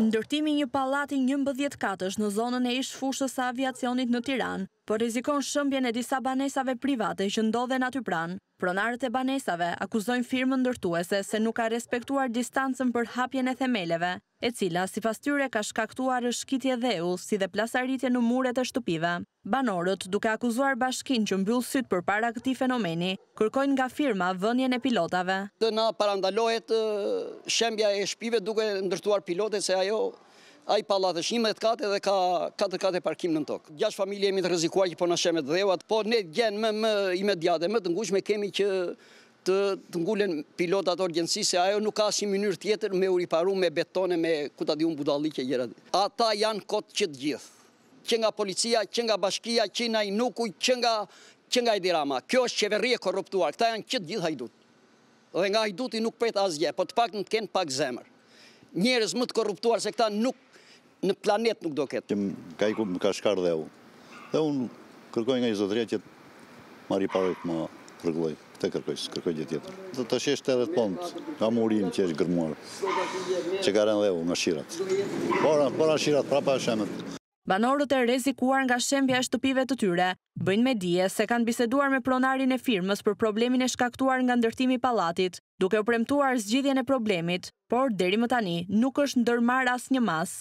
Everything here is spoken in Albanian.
Ndërtimi një palati një mbëdhjet katësh në zonën e ish fushës aviacionit në Tiran, për po rizikon shëmbjen e disa banesave private që ndodhen aty pranë. Pronarët e banesave akuzojnë firmën ndërtuese se nuk ka respektuar distancën për hapjen e themeleve, e cila si fastyre ka shkaktuar është kitje dhe u, si dhe plasaritje në muret e shtupive. Banorët, duke akuzuar bashkin që mbyllë sytë për para këti fenomeni, kërkojnë nga firma vënjen e pilotave. Dhe na shembja e shpive duke ndërtuar pilotet, se ajo a i palat është një mëtë kate dhe ka katër kate parkim në tokë. Gjash familje jemi të rëzikuar që po në shemet dhevat, po ne gjenë me më imediate, më të ngushme me kemi që të ngullen pilotat orgjensi se ajo nuk ka si mënyrë tjetër me uriparu me betone me kuta di unë budalike gjera. Ata janë kotë qëtë gjithë, që nga policia, që nga bashkia, që nga i nukuj, që nga që nga i dirama. Kjo është qeveri e korruptuar, këta janë qëtë gjithë hajdut. Dhe nga hajduti nuk pret asgje, po të pak në të kenë pak zemër. Njerës më të korruptuar se këta nuk në planet nuk do ketë. Ka i ku më ka shkar dhe u. Dhe unë kërkoj nga i zotëria që marri paroj më rëgloj. Këte kërkoj, së kërkoj gjithë tjetër. Dhe të sheshtë edhe të pëndë, nga murim që është gërmuar, që ka rënë dhe u nga shirat. Por, por nga shirat, pra e shemët. Banorët e rezikuar nga shembja e shtëpive të tyre, bëjnë me dje se kanë biseduar me pronarin e firmës për problemin e shkaktuar nga ndërtimi palatit, duke u premtuar zgjidhjen e problemit, por deri më tani nuk është ndërmar as një mas.